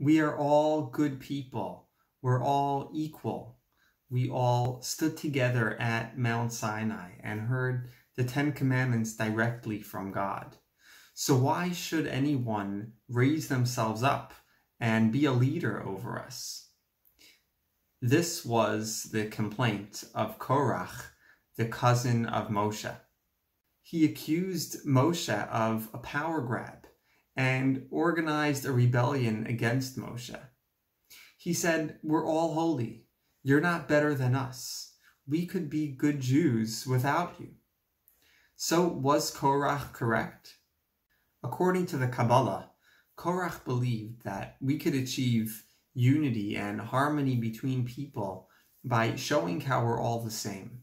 We are all good people. We're all equal. We all stood together at Mount Sinai and heard the Ten Commandments directly from God. So why should anyone raise themselves up and be a leader over us? This was the complaint of Korach, the cousin of Moshe. He accused Moshe of a power grab and organized a rebellion against Moshe. He said, We're all holy. You're not better than us. We could be good Jews without you. So was Korach correct? According to the Kabbalah, Korach believed that we could achieve unity and harmony between people by showing how we're all the same.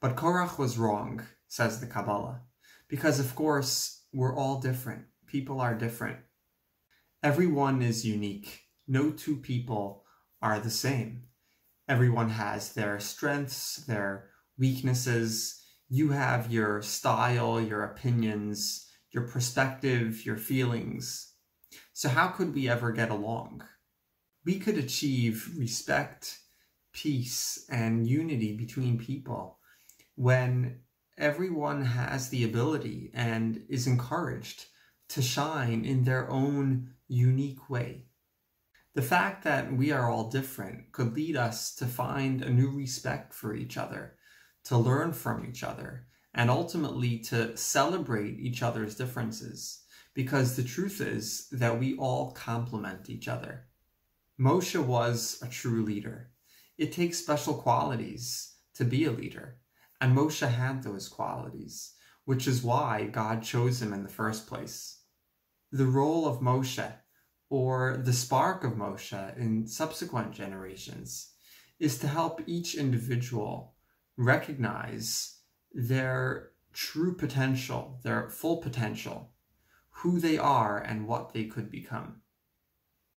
But Korach was wrong, says the Kabbalah, because of course we're all different people are different. Everyone is unique. No two people are the same. Everyone has their strengths, their weaknesses. You have your style, your opinions, your perspective, your feelings. So, how could we ever get along? We could achieve respect, peace, and unity between people when everyone has the ability and is encouraged to shine in their own unique way. The fact that we are all different could lead us to find a new respect for each other, to learn from each other, and ultimately to celebrate each other's differences, because the truth is that we all complement each other. Moshe was a true leader. It takes special qualities to be a leader, and Moshe had those qualities, which is why God chose him in the first place the role of Moshe or the spark of Moshe in subsequent generations is to help each individual recognize their true potential, their full potential, who they are and what they could become.